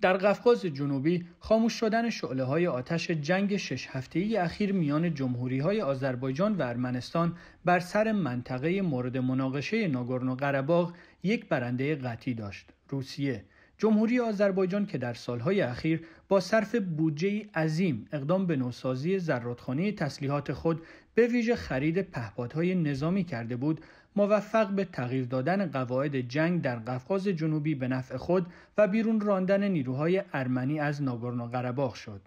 در قفقاز جنوبی خاموش شدن شعله های آتش جنگ شش هفته ای اخیر میان جمهوری های آذربایجان و ارمنستان بر سر منطقه مورد مناقشه ناگورنو قرباغ یک برنده قطعی داشت روسیه جمهوری آذربایجان که در سالهای اخیر با صرف بودجه عظیم اقدام به نوسازی زرادخانه تسلیحات خود به ویژه خرید پهپادهای نظامی کرده بود موفق به تغییر دادن قواعد جنگ در قفقاز جنوبی به نفع خود و بیرون راندن نیروهای ارمنی از ناگورنو قرباخ شد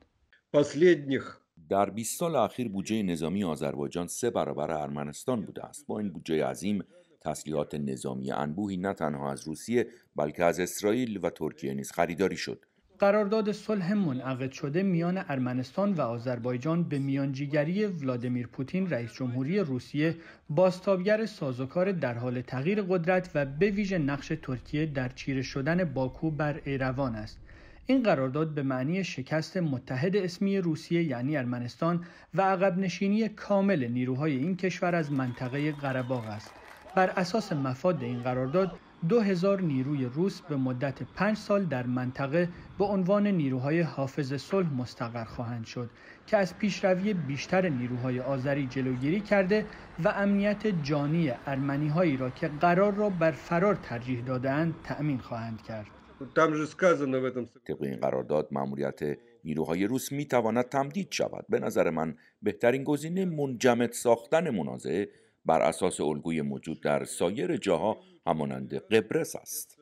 در 20 سال اخیر بودجه نظامی آذربایجان سه برابر ارمنستان بوده است با این بودجه عظیم تسلیحات نظامی انبوهی نه تنها از روسیه بلکه از اسرائیل و ترکیه نیز خریداری شد قرارداد صلح منعقد شده میان ارمنستان و آذربایجان به میانجیگری ولادیمیر پوتین رئیس جمهوری روسیه باستابگر سازوکار در حال تغییر قدرت و به ویژه نقش ترکیه در چیره شدن باکو بر ایروان است این قرارداد به معنی شکست متحد اسمی روسیه یعنی ارمنستان و عقب نشینی کامل نیروهای این کشور از منطقه قره است بر اساس مفاد این قرارداد دو نیروی روس به مدت پنج سال در منطقه به عنوان نیروهای حافظ صلح مستقر خواهند شد که از پیشروی بیشتر نیروهای آذری جلوگیری کرده و امنیت جانی ارمنی هایی را که قرار را بر فرار ترجیح دادند تأمین خواهند کرد. طبق این قرارداد مأموریت نیروهای روس می تواند تمدید شود. به نظر من بهترین گزینه منجمد ساختن منازعه بر اساس الگوی موجود در سایر جاها همانند قبرس است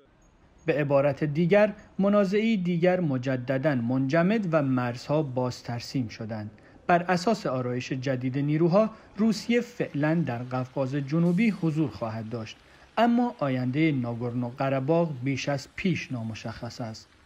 به عبارت دیگر منازعی دیگر مجددا منجمد و مرزها باز ترسیم شدند بر اساس آرایش جدید نیروها روسیه فعلا در قفقاز جنوبی حضور خواهد داشت اما آینده ناگورنو قرباغ بیش از پیش نامشخص است